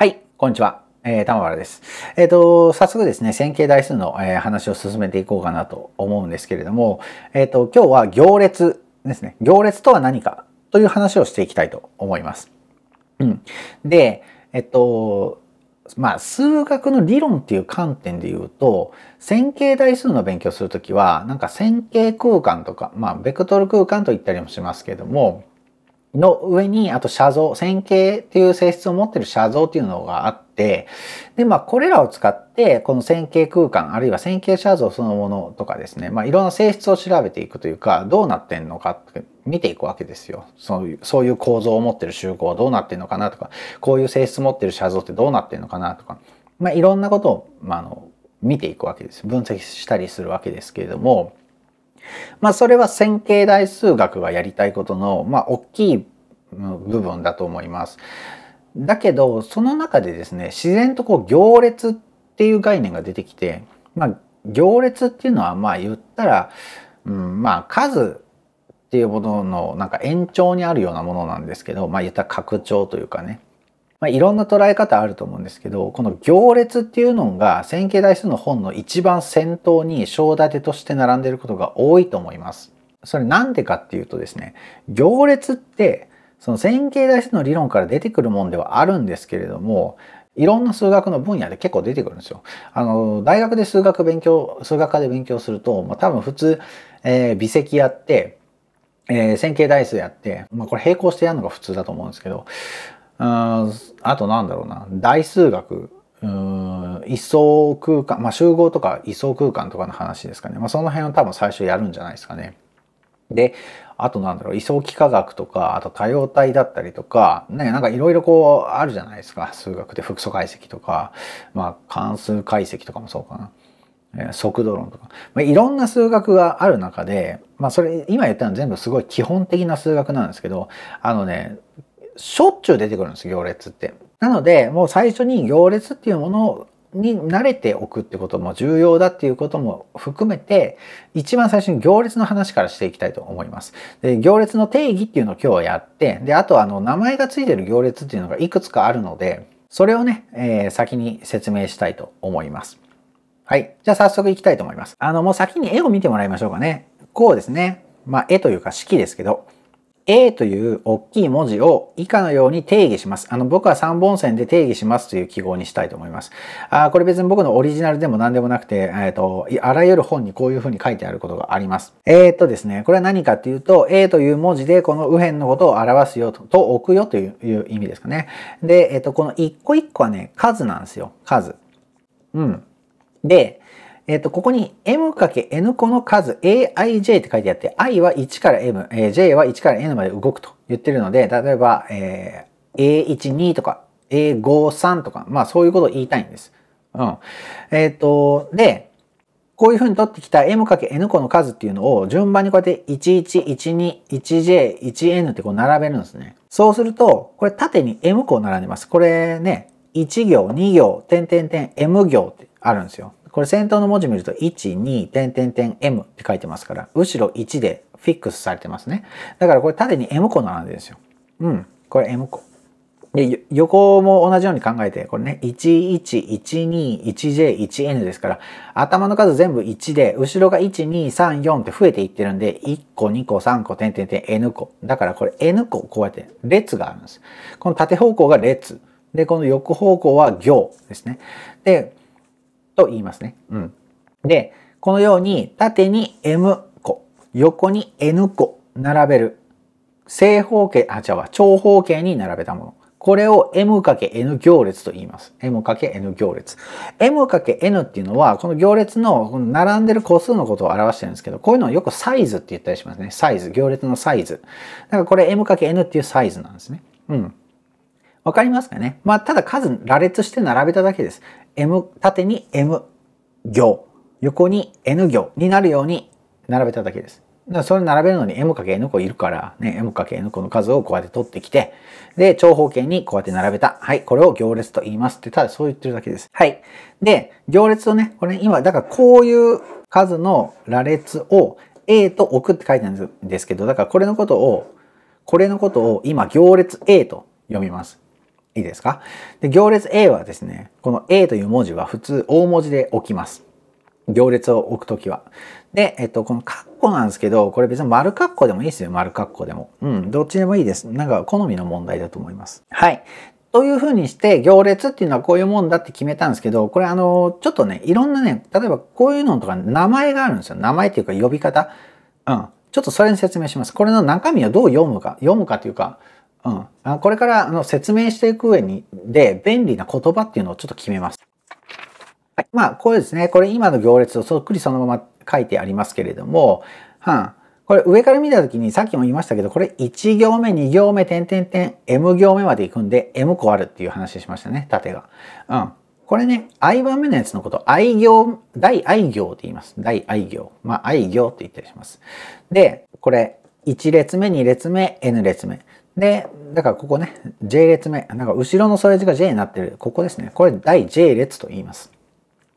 はい、こんにちは。えー、玉原です。えっ、ー、と、早速ですね、線形代数の、えー、話を進めていこうかなと思うんですけれども、えっ、ー、と、今日は行列ですね。行列とは何かという話をしていきたいと思います。うん。で、えっ、と、まあ、数学の理論っていう観点で言うと、線形代数の勉強するときは、なんか線形空間とか、まあ、ベクトル空間と言ったりもしますけれども、の上に、あと写像、線形っていう性質を持ってる写像っていうのがあって、で、まあ、これらを使って、この線形空間、あるいは線形写像そのものとかですね、まあ、いろんな性質を調べていくというか、どうなってんのかって見ていくわけですよ。そういう、そういう構造を持ってる集合はどうなってんのかなとか、こういう性質持ってる写像ってどうなってんのかなとか、まあ、いろんなことを、まあ、あの、見ていくわけです。分析したりするわけですけれども、まあそれは線形代数学がやりたいことの、まあ大きい部分だと思います。だけど、その中でですね、自然とこう行列っていう概念が出てきて、まあ行列っていうのはまあ言ったら、うん、まあ数っていうもののなんか延長にあるようなものなんですけど、まあ言ったら拡張というかね。まあ、いろんな捉え方あると思うんですけどこの行列っていうのが線形代数の本の一番先頭に章立てとして並んでいることが多いと思います。それなんでかっていうとですね行列ってその線形代数の理論から出てくるもんではあるんですけれどもいろんな数学の分野で結構出てくるんですよ。あの大学で数学勉強数学科で勉強すると、まあ、多分普通、えー、微積やって、えー、線形代数やって、まあ、これ並行してやるのが普通だと思うんですけどあとなんだろうな大数学うん位相空間、まあ、集合とか位相空間とかの話ですかね、まあ、その辺は多分最初やるんじゃないですかね。であとなんだろう位相幾何学とかあと多様体だったりとかねなんかいろいろこうあるじゃないですか数学で複素解析とか、まあ、関数解析とかもそうかな。速度論とか、まあ、いろんな数学がある中で、まあ、それ今言ったのは全部すごい基本的な数学なんですけどあのねしょっちゅう出てくるんです行列って。なのでもう最初に行列っていうものに慣れておくってことも重要だっていうことも含めて一番最初に行列の話からしていきたいと思います。で行列の定義っていうのを今日はやってであとあの名前が付いてる行列っていうのがいくつかあるのでそれをね、えー、先に説明したいと思います。はい。じゃあ早速いきたいと思います。あのもう先に絵を見てもらいましょうかね。こうですね。まあ絵というか式ですけど A という大きい文字を以下のように定義します。あの、僕は3本線で定義しますという記号にしたいと思います。あこれ別に僕のオリジナルでも何でもなくて、えっ、ー、と、あらゆる本にこういうふうに書いてあることがあります。えっ、ー、とですね、これは何かっていうと、A という文字でこの右辺のことを表すよと、と置くよという意味ですかね。で、えっ、ー、と、この一個一個はね、数なんですよ。数。うん。で、えっ、ー、と、ここに m×n 個の数 aij って書いてあって、i は1から m、えー、j は1から n まで動くと言ってるので、例えば、えー、a12 とか a53 とか、まあそういうことを言いたいんです。うん。えっ、ー、と、で、こういうふうに取ってきた m×n 個の数っていうのを順番にこうやって1112、1j、1n ってこう並べるんですね。そうすると、これ縦に m 個並んでます。これね、1行、2行、点点点、m 行ってあるんですよ。これ先頭の文字見ると1、2、点点点 M って書いてますから、後ろ1でフィックスされてますね。だからこれ縦に M 個なんですよ。うん。これ M 個。で、横も同じように考えて、これね、111211J1N ですから、頭の数全部1で、後ろが1234って増えていってるんで、1個、2個、3個、点点点 N 個。だからこれ N 個、こうやって列があるんです。この縦方向が列。で、この横方向は行ですね。で、と言いますね。うん。で、このように縦に M 個、横に N 個並べる正方形、あ、違うわ、長方形に並べたもの。これを m×n 行列と言います。m×n 行列。m×n っていうのは、この行列のこの並んでる個数のことを表してるんですけど、こういうのをよくサイズって言ったりしますね。サイズ。行列のサイズ。だからこれ m×n っていうサイズなんですね。うん。わかりますかねまあ、ただ数羅列して並べただけです。M、縦に M 行、横に N 行になるように並べただけです。だからそれ並べるのに M かけ N 個いるから、ね、M かけ N 個の数をこうやって取ってきて、で、長方形にこうやって並べた。はい、これを行列と言いますって、ただそう言ってるだけです。はい。で、行列をね、これ今、だからこういう数の羅列を A と置くって書いてあるんですけど、だからこれのことを、これのことを今行列 A と読みます。いいですかで行列 A はですね、この A という文字は普通大文字で置きます。行列を置くときは。で、えっと、このカッコなんですけど、これ別に丸カッコでもいいですよ。丸カッコでも。うん、どっちでもいいです。なんか好みの問題だと思います。はい。というふうにして、行列っていうのはこういうもんだって決めたんですけど、これあの、ちょっとね、いろんなね、例えばこういうのとか名前があるんですよ。名前っていうか呼び方。うん。ちょっとそれに説明します。これの中身をどう読むか、読むかというか、うん。あこれからあの説明していく上にで便利な言葉っていうのをちょっと決めます。はい。まあ、これですね。これ今の行列をそっくりそのまま書いてありますけれども、はん、これ上から見た時にさっきも言いましたけど、これ1行目、2行目、点点点、M 行目まで行くんで M 個あるっていう話しましたね、縦が。うん。これね、I 番目のやつのこと、I 行、大 I 行って言います。大 I 行。まあ、I 行って言ったりします。で、これ、1列目、2列目、N 列目。で、だからここね、J 列目、なんか後ろの添え字が J になってる、ここですね。これ第 J 列と言います。い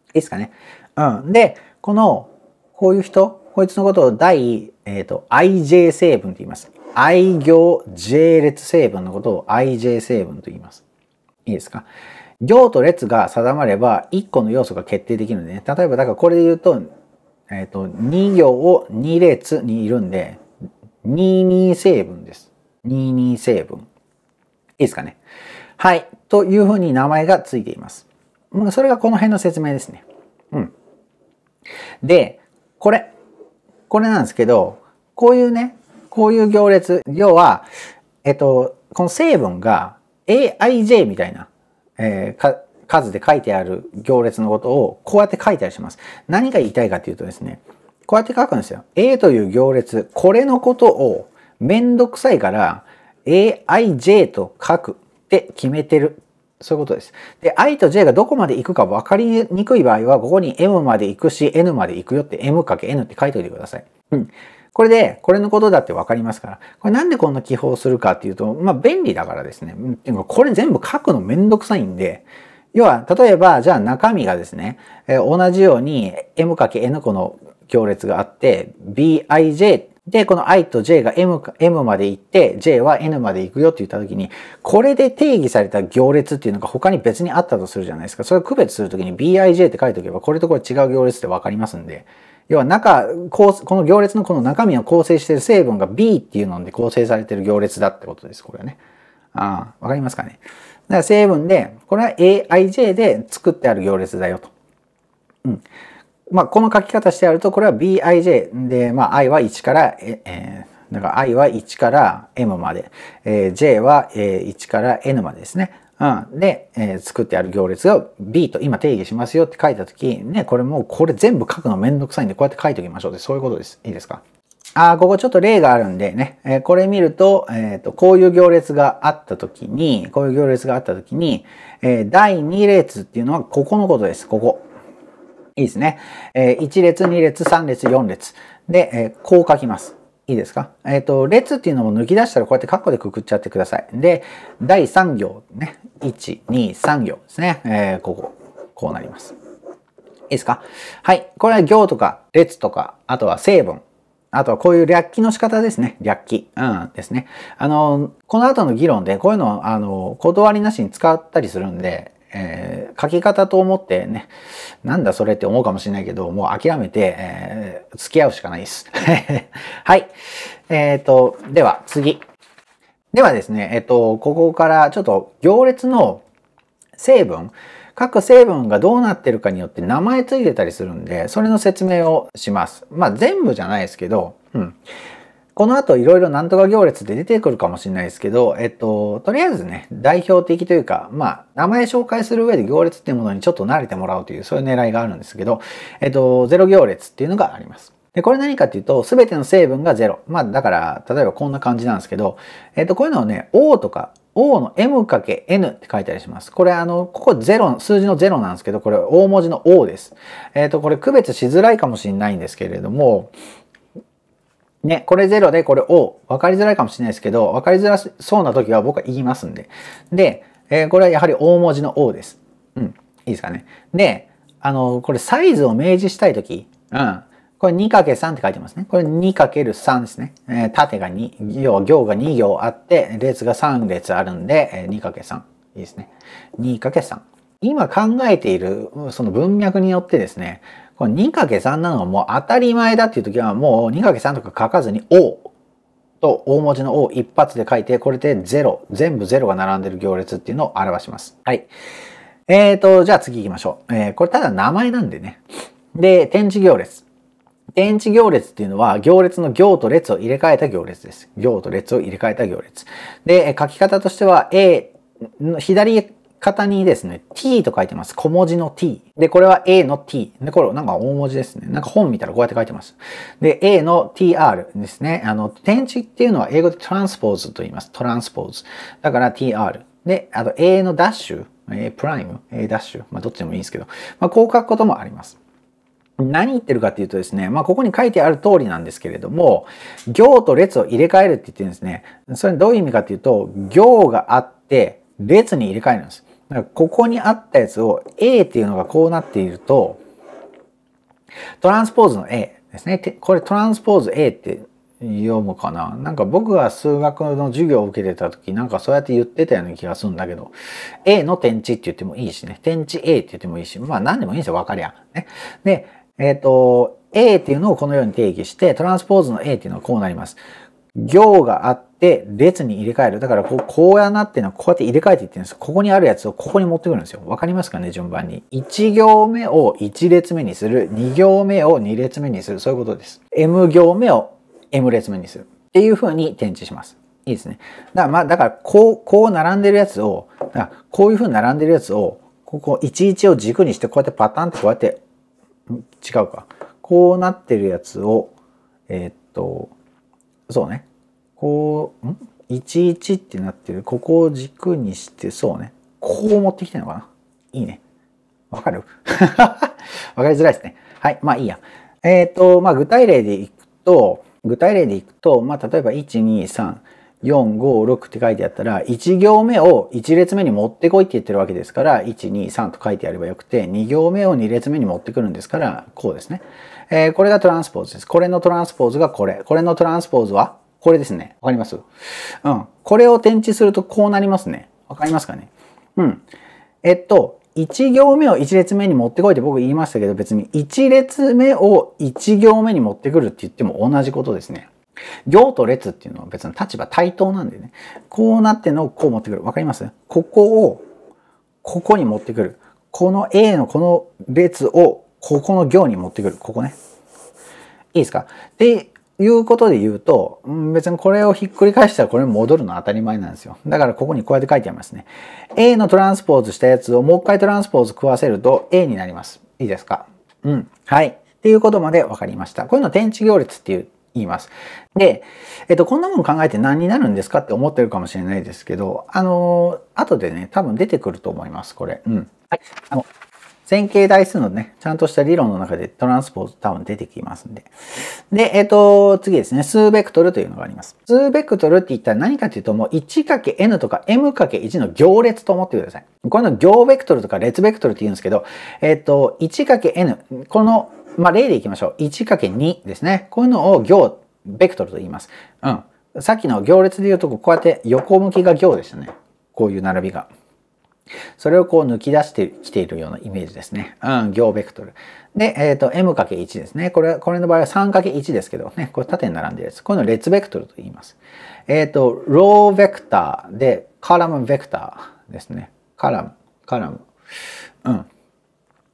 いですかね。うん。で、この、こういう人、こいつのことを第、えっ、ー、と、IJ 成分と言います。I 行 J 列成分のことを IJ 成分と言います。いいですか行と列が定まれば1個の要素が決定できるんでね。例えば、だからこれで言うと、えっ、ー、と、2行を2列にいるんで、22成分です。22成分。いいですかね。はい。というふうに名前がついています。それがこの辺の説明ですね。うん。で、これ。これなんですけど、こういうね、こういう行列。要は、えっと、この成分が AIJ みたいな、えー、数で書いてある行列のことをこうやって書いたりします。何が言いたいかというとですね、こうやって書くんですよ。A という行列、これのことをめんどくさいから aij と書くって決めてる。そういうことです。で、i と j がどこまで行くか分かりにくい場合は、ここに m まで行くし、n まで行くよって m×n って書いておいてください。うん。これで、これのことだって分かりますから。これなんでこんな記法するかっていうと、まあ便利だからですね。っていうか、これ全部書くのめんどくさいんで、要は、例えば、じゃあ中身がですね、えー、同じように m×n 個の行列があって、bij で、この i と j が m, m まで行って、j は n まで行くよって言ったときに、これで定義された行列っていうのが他に別にあったとするじゃないですか。それを区別するときに bij って書いておけば、これとこれ違う行列ってわかりますんで。要は中、この行列のこの中身を構成している成分が B っていうので構成されている行列だってことです。これはね。ああ、わかりますかね。だから成分で、これは aij で作ってある行列だよと。うん。まあ、この書き方してあると、これは Bij で、まあ、i は1から、えー、んか i は1から m まで、えー、j は、え1から n までですね。うん、で、えー、作ってある行列が B と今定義しますよって書いたとき、ね、これもうこれ全部書くのめんどくさいんで、こうやって書いておきましょうって、そういうことです。いいですかああ、ここちょっと例があるんでね、えー、これ見ると、えっ、ー、と、こういう行列があったときに、こういう行列があったときに、え第2列っていうのはここのことです。ここ。いいですね。えー、1列、2列、3列、4列。で、えー、こう書きます。いいですかえっ、ー、と、列っていうのも抜き出したらこうやってカッコでくくっちゃってください。で、第3行ね。1、2、3行ですね。えここ。こうなります。いいですかはい。これは行とか列とか、あとは成分。あとはこういう略記の仕方ですね。略記。うん。ですね。あの、この後の議論でこういうのは、あの、断りなしに使ったりするんで、えー、書き方と思ってね、なんだそれって思うかもしれないけど、もう諦めて、えー、付き合うしかないです。はい。えっ、ー、と、では次。ではですね、えっ、と、ここからちょっと行列の成分、各成分がどうなってるかによって名前ついてたりするんで、それの説明をします。まあ全部じゃないですけど、うん。この後いろいろなんとか行列で出てくるかもしれないですけど、えっと、とりあえずね、代表的というか、まあ、名前紹介する上で行列っていうものにちょっと慣れてもらうという、そういう狙いがあるんですけど、えっと、ゼロ行列っていうのがあります。で、これ何かっていうと、すべての成分がゼロ。まあ、だから、例えばこんな感じなんですけど、えっと、こういうのをね、O とか O の M ×け N って書いたりします。これあの、ここ0、数字の0なんですけど、これ大文字の O です。えっ、ー、と、これ区別しづらいかもしれないんですけれども、ね、これ0でこれ O、わかりづらいかもしれないですけど、わかりづらそうな時は僕は言いますんで。で、えー、これはやはり大文字の O です。うん、いいですかね。で、あの、これサイズを明示したい時、うん、これ 2×3 って書いてますね。これ 2×3 ですね。えー、縦が2行、行が2行あって、列が3列あるんで、えー、2×3。いいですね。2×3。今考えているその文脈によってですね、この 2×3 なのはもう当たり前だっていう時はもう 2×3 とか書かずに O と大文字の O 一発で書いて、これで0、全部0が並んでる行列っていうのを表します。はい。えーと、じゃあ次行きましょう。えー、これただ名前なんでね。で、点字行列。点字行列っていうのは行列の行と列を入れ替えた行列です。行と列を入れ替えた行列。で、書き方としては A、左方にですね、t と書いてます。小文字の t。で、これは a の t。で、これなんか大文字ですね。なんか本見たらこうやって書いてます。で、a の tr ですね。あの、点字っていうのは英語でトランスポーズと言います。トランスポーズ。だから tr。で、あと a のダッシュ、a プライム、a ダッシュ。まあ、どっちでもいいんですけど、まあ、こう書くこともあります。何言ってるかっていうとですね、まあ、ここに書いてある通りなんですけれども、行と列を入れ替えるって言ってるんですね。それどういう意味かっていうと、行があって、列に入れ替えるんです。だからここにあったやつを A っていうのがこうなっていると、トランスポーズの A ですね。これトランスポーズ A って読むかななんか僕が数学の授業を受けてた時なんかそうやって言ってたような気がするんだけど A の点値って言ってもいいしね点値 A って言ってもいいしまあ何でもいいんですよわかりゃ。ね、でえっ、ー、と A っていうのをこのように定義してトランスポーズの A っていうのはこうなります。行があって、列に入れ替える。だからこう、こうやなっていうのは、こうやって入れ替えていってるんです。ここにあるやつをここに持ってくるんですよ。わかりますかね順番に。1行目を1列目にする。2行目を2列目にする。そういうことです。M 行目を M 列目にする。っていう風に展示します。いいですね。だから、まあ、だから、こう、こう並んでるやつを、だこういう風に並んでるやつを、ここ、11を軸にして、こうやってパタンってこうやって、違うか。こうなってるやつを、えー、っと、そうねこうん11ってなってるここを軸にしてそうねこう持ってきたのかないいねわかる わかりづらいですねはいまあいいやえっ、ー、とまあ具体例でいくと具体例でいくと、まあ、例えば123456って書いてあったら1行目を1列目に持ってこいって言ってるわけですから123と書いてやればよくて2行目を2列目に持ってくるんですからこうですね。えー、これがトランスポーズです。これのトランスポーズがこれ。これのトランスポーズはこれですね。わかりますうん。これを展置するとこうなりますね。わかりますかねうん。えっと、1行目を1列目に持ってこいって僕言いましたけど、別に1列目を1行目に持ってくるって言っても同じことですね。行と列っていうのは別に立場対等なんでね。こうなってのをこう持ってくる。わかりますここを、ここに持ってくる。この A のこの列をここの行に持ってくる。ここね。いいですかで、いうことで言うと、別にこれをひっくり返したらこれ戻るのは当たり前なんですよ。だからここにこうやって書いてありますね。A のトランスポーズしたやつをもう一回トランスポーズ食わせると A になります。いいですかうん。はい。っていうことまで分かりました。こういうのを天地行列っていう言います。で、えっと、こんなもん考えて何になるんですかって思ってるかもしれないですけど、あのー、後でね、多分出てくると思います、これ。うん。はい。あの、線形代数のね、ちゃんとした理論の中でトランスポーズ多分出てきますんで。で、えっ、と、次ですね、数ベクトルというのがあります。数ベクトルって言ったら何かというと、もう 1×n とか m×1 の行列と思ってください。この行ベクトルとか列ベクトルって言うんですけど、えっ、と、1×n、この、まあ、例でいきましょう。1×2 ですね。こういうのを行ベクトルと言います。うん。さっきの行列で言うとこうやって横向きが行でしたね。こういう並びが。それをこう抜き出してきているようなイメージですね。うん、行ベクトル。で、えっ、ー、と、m×1 ですね。これ、これの場合は 3×1 ですけどね、これ縦に並んでるやつ。こういうの列ベクトルと言います。えっ、ー、と、ローベクターで、カラムベクターですね。カラム、カラム。うん。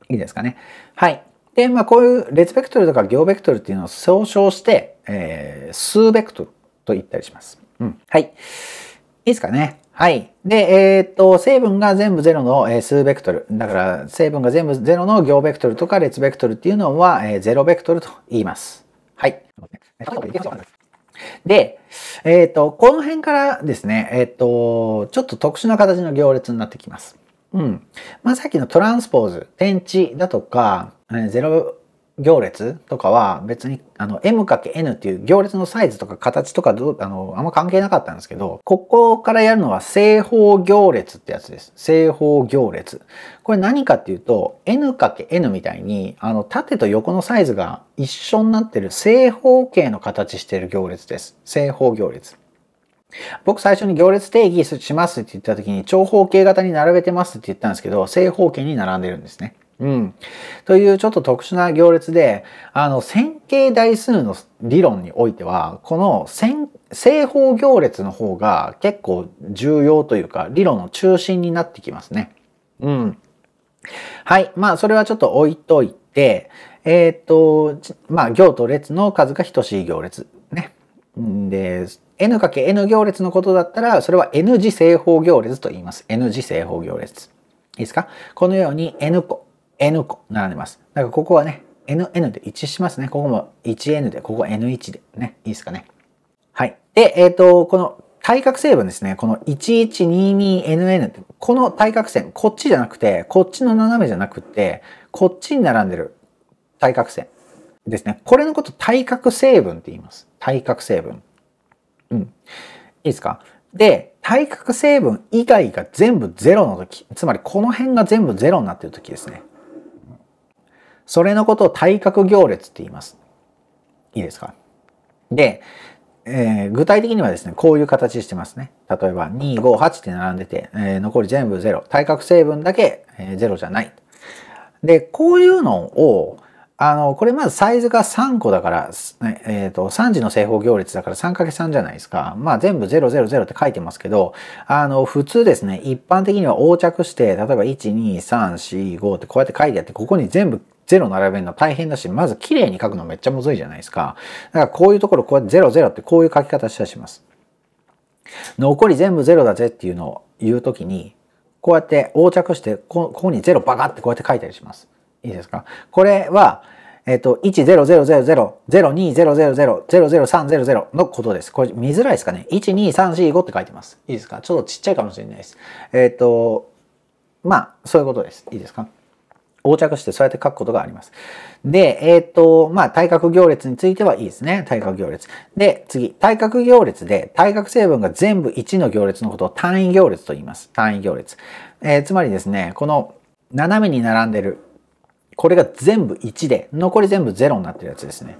いいですかね。はい。で、まあ、こういう列ベクトルとか行ベクトルっていうのを総称して、えー、数ベクトルと言ったりします。うん。はい。いいですかね。はい。で、えー、っと、成分が全部0の、え数ベクトル。だから、成分が全部0の行ベクトルとか列ベクトルっていうのは、えー、0ベクトルと言います。はい。で、えー、っと、この辺からですね、えー、っと、ちょっと特殊な形の行列になってきます。うん。まあ、さっきのトランスポーズ、点値だとか、えー、0行列とかは別にあの M×N っていう行列のサイズとか形とかどうあのあんま関係なかったんですけど、ここからやるのは正方行列ってやつです。正方行列。これ何かっていうと N×N みたいにあの縦と横のサイズが一緒になってる正方形の形してる行列です。正方行列。僕最初に行列定義しますって言った時に長方形型に並べてますって言ったんですけど、正方形に並んでるんですね。うん。というちょっと特殊な行列で、あの、線形代数の理論においては、この線、正方行列の方が結構重要というか、理論の中心になってきますね。うん。はい。まあ、それはちょっと置いといて、えっ、ー、と、まあ、行と列の数が等しい行列。ね。で、n かけ n 行列のことだったら、それは n 次正方行列と言います。n 次正方行列。いいですかこのように n 個 N 個並んでます。だからここはね、NN で一しますね。ここも 1N で、ここ N1 でね、いいですかね。はい。で、えっ、ー、と、この対角成分ですね。この 1122NN この対角線、こっちじゃなくて、こっちの斜めじゃなくて、こっちに並んでる対角線ですね。これのこと対角成分って言います。対角成分。うん。いいですかで、対角成分以外が全部0の時、つまりこの辺が全部0になっている時ですね。それのことを対角行列って言います。いいですかで、えー、具体的にはですね、こういう形してますね。例えば、2、5、8って並んでて、えー、残り全部0。対角成分だけ、えー、0じゃない。で、こういうのを、あの、これまずサイズが3個だから、えっ、ー、と、3次の正方行列だから 3×3 じゃないですか。まあ全部000って書いてますけど、あの、普通ですね、一般的には横着して、例えば1、2、3、4、5ってこうやって書いてあって、ここに全部ゼロ並べるの大変だし、まず綺麗に書くのめっちゃむずいじゃないですか。だからこういうところ、こうやってゼロゼロってこういう書き方したりします。残り全部ゼロだぜっていうのを言うときに、こうやって横着してこ、ここにゼロバカってこうやって書いたりします。いいですかこれは、えっと、100000200000300のことです。これ見づらいですかね ?12345 って書いてます。いいですかちょっとちっちゃいかもしれないです。えっと、まあ、そういうことです。いいですか横着してそうやって書くことがあります。で、えっ、ー、と、まあ、対角行列についてはいいですね。対角行列。で、次、対角行列で、対角成分が全部1の行列のことを単位行列と言います。単位行列。えー、つまりですね、この斜めに並んでる、これが全部1で、残り全部0になってるやつですね。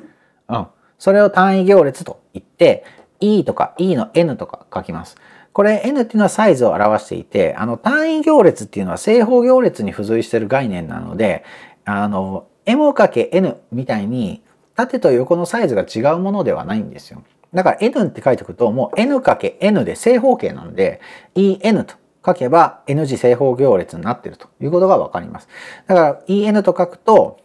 うん。それを単位行列と言って、e とか e の n とか書きます。これ n っていうのはサイズを表していて、あの単位行列っていうのは正方行列に付随してる概念なので、あの m×n みたいに縦と横のサイズが違うものではないんですよ。だから n って書いておくともう n×n で正方形なんで en と書けば n 字正方行列になってるということがわかります。だから en と書くと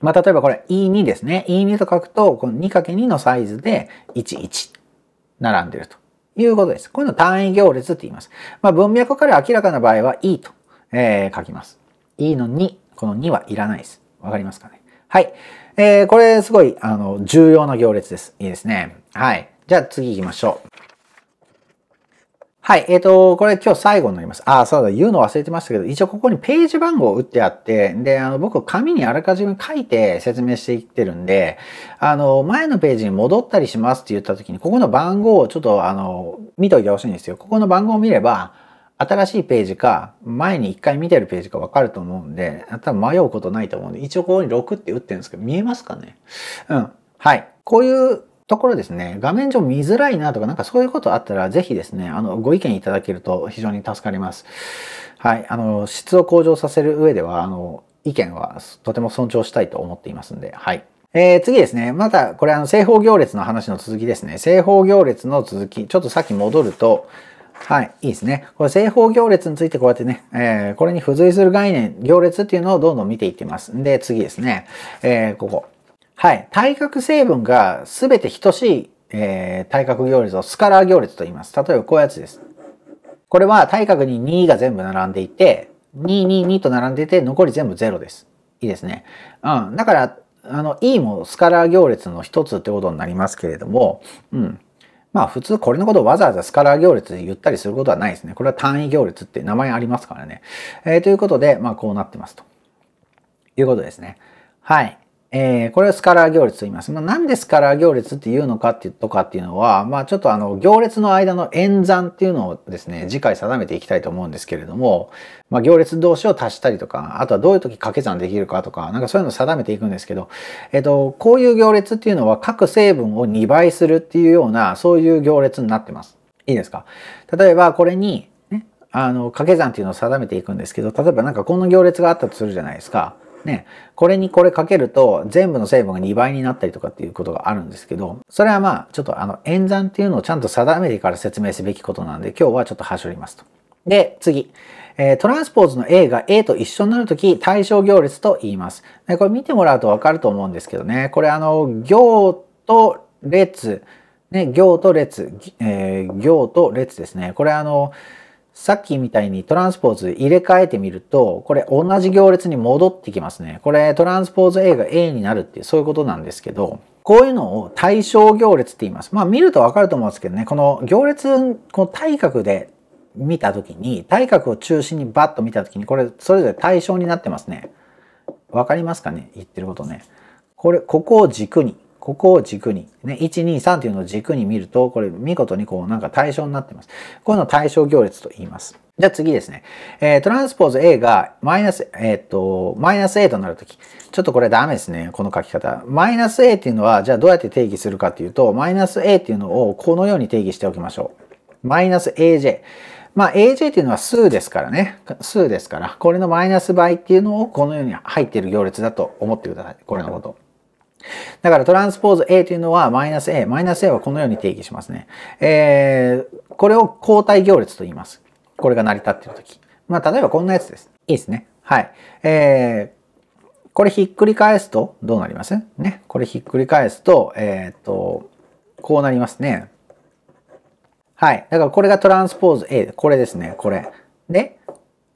まあ、例えばこれ E2 ですね。E2 と書くと、この 2×2 のサイズで11並んでるということです。こういうの単位行列って言います。まあ、文脈から明らかな場合は E と、えー、書きます。E の2。この2はいらないです。わかりますかねはい。えー、これすごい、あの、重要な行列です。いいですね。はい。じゃあ次行きましょう。はい。えっ、ー、と、これ今日最後になります。ああ、そうだ、言うの忘れてましたけど、一応ここにページ番号を打ってあって、で、あの、僕、紙にあらかじめ書いて説明していってるんで、あの、前のページに戻ったりしますって言った時に、ここの番号をちょっと、あの、見といてほしいんですよ。ここの番号を見れば、新しいページか、前に一回見てるページかわかると思うんで、多分迷うことないと思うんで、一応ここに6って打ってるんですけど、見えますかねうん。はい。こういうところですね、画面上見づらいなとか、なんかそういうことあったら、ぜひですね、あの、ご意見いただけると非常に助かります。はい、あの、質を向上させる上では、あの、意見はとても尊重したいと思っていますんで、はい。えー、次ですね。また、これあの、正方行列の話の続きですね。正方行列の続き。ちょっとさっき戻ると、はい、いいですね。これ正方行列についてこうやってね、えー、これに付随する概念、行列っていうのをどんどん見ていってます。んで、次ですね。えー、ここ。はい。対角成分が全て等しい、えー、対角行列をスカラー行列と言います。例えばこういうやつです。これは対角に2が全部並んでいて、222と並んでいて残り全部0です。いいですね。うん。だから、あの、E もスカラー行列の一つってことになりますけれども、うん。まあ普通これのことをわざわざスカラー行列で言ったりすることはないですね。これは単位行列って名前ありますからね。えー、ということで、まあこうなってますと。いうことですね。はい。えー、これをスカラー行列と言います。まあ、なんでスカラー行列っていうのかっていうとかっていうのは、まあ、ちょっとあの行列の間の演算っていうのをですね、次回定めていきたいと思うんですけれども、まあ、行列同士を足したりとか、あとはどういう時掛け算できるかとか、なんかそういうのを定めていくんですけど、えっ、ー、と、こういう行列っていうのは各成分を2倍するっていうような、そういう行列になってます。いいですか例えばこれに、ね、あの、掛け算っていうのを定めていくんですけど、例えばなんかこの行列があったとするじゃないですか。ね、これにこれかけると全部の成分が2倍になったりとかっていうことがあるんですけど、それはまあちょっとあの演算っていうのをちゃんと定めてから説明すべきことなんで、今日はちょっと端折りますと。で、次。えトランスポーズの A が A と一緒になるとき、対象行列と言います。でこれ見てもらうとわかると思うんですけどね、これあの、行と列、ね、行と列、えー、行と列ですね。これあの、さっきみたいにトランスポーズ入れ替えてみると、これ同じ行列に戻ってきますね。これトランスポーズ A が A になるっていうそういうことなんですけど、こういうのを対象行列って言います。まあ見るとわかると思うんですけどね、この行列、この対角で見たときに、対角を中心にバッと見たときに、これそれぞれ対象になってますね。わかりますかね言ってることね。これ、ここを軸に。ここを軸に、ね、123っていうのを軸に見ると、これ見事にこうなんか対象になってます。こういうのを対象行列と言います。じゃあ次ですね。えー、トランスポーズ A がマイナス、えー、っと、マイナス A となるとき。ちょっとこれダメですね。この書き方。マイナス A っていうのは、じゃあどうやって定義するかっていうと、マイナス A っていうのをこのように定義しておきましょう。マイナス AJ。まあ AJ っていうのは数ですからね。数ですから。これのマイナス倍っていうのをこのように入っている行列だと思ってください。これのこと。だからトランスポーズ A というのはマイナス A。マイナス A はこのように定義しますね。えー、これを交代行列と言います。これが成り立っているとき。まあ、例えばこんなやつです。いいですね。はい。えー、これひっくり返すとどうなりますね。これひっくり返すと、えー、っと、こうなりますね。はい。だからこれがトランスポーズ A。これですね。これ。で、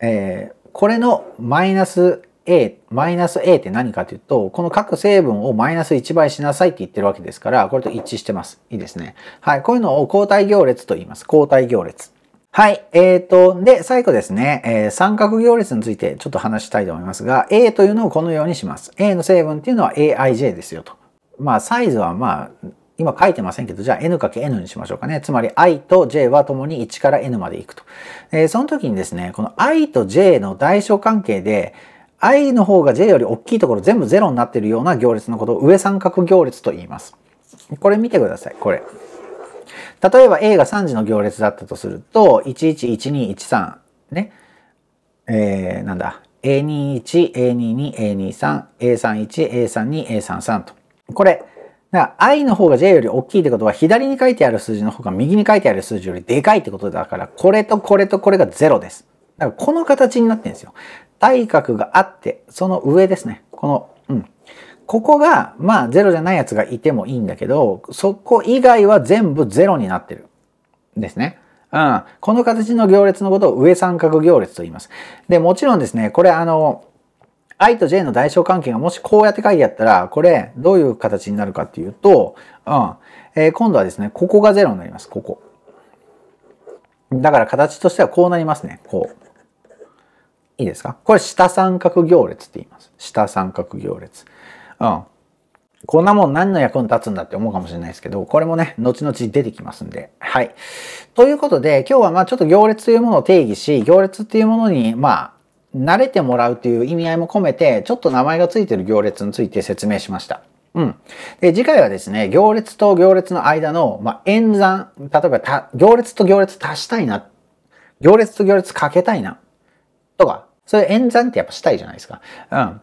えー、これのマイナス A、マイナス A って何かというと、この各成分をマイナス1倍しなさいって言ってるわけですから、これと一致してます。いいですね。はい。こういうのを交代行列と言います。交代行列。はい。えーと、で、最後ですね、えー、三角行列についてちょっと話したいと思いますが、A というのをこのようにします。A の成分っていうのは AIJ ですよと。まあ、サイズはまあ、今書いてませんけど、じゃあ n×n にしましょうかね。つまり i と j は共に1から n までいくと。えー、その時にですね、この i と j の代償関係で、i の方が j より大きいところ全部0になっているような行列のことを上三角行列と言います。これ見てください、これ。例えば A が3時の行列だったとすると、111213ね、えー、なんだ、A21、A22、A23、A31、A32、A33 と。これ、だ i の方が j より大きいってことは、左に書いてある数字の方が右に書いてある数字よりでかいってことだから、これとこれとこれが0です。だからこの形になってるんですよ。対角があって、その上ですね。この、うん。ここが、まあ、ゼロじゃないやつがいてもいいんだけど、そこ以外は全部ゼロになってる。ですね。うん。この形の行列のことを上三角行列と言います。で、もちろんですね、これあの、i と j の代償関係がもしこうやって書いてあったら、これどういう形になるかっていうと、うん。えー、今度はですね、ここが0になります。ここ。だから形としてはこうなりますね。こう。いいですかこれ下三角行列って言います。下三角行列。うん。こんなもん何の役に立つんだって思うかもしれないですけど、これもね、後々出てきますんで。はい。ということで、今日はまあちょっと行列というものを定義し、行列っていうものに、まあ、慣れてもらうという意味合いも込めて、ちょっと名前がついてる行列について説明しました。うん。で、次回はですね、行列と行列の間の、まあ、演算。例えば、行列と行列足したいな。行列と行列かけたいな。とか、それ演算ってやっぱしたいじゃないですか。うん。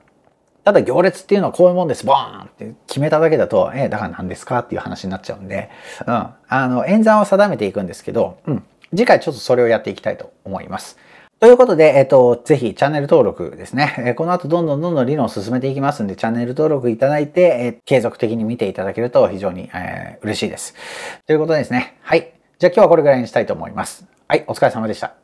ただ行列っていうのはこういうもんです、ボーンって決めただけだと、えー、だから何ですかっていう話になっちゃうんで、うん。あの、演算を定めていくんですけど、うん。次回ちょっとそれをやっていきたいと思います。ということで、えっ、ー、と、ぜひチャンネル登録ですね。えー、この後どんどんどんどん理論を進めていきますんで、チャンネル登録いただいて、えー、継続的に見ていただけると非常に、えー、嬉しいです。ということですね。はい。じゃあ今日はこれぐらいにしたいと思います。はい、お疲れ様でした。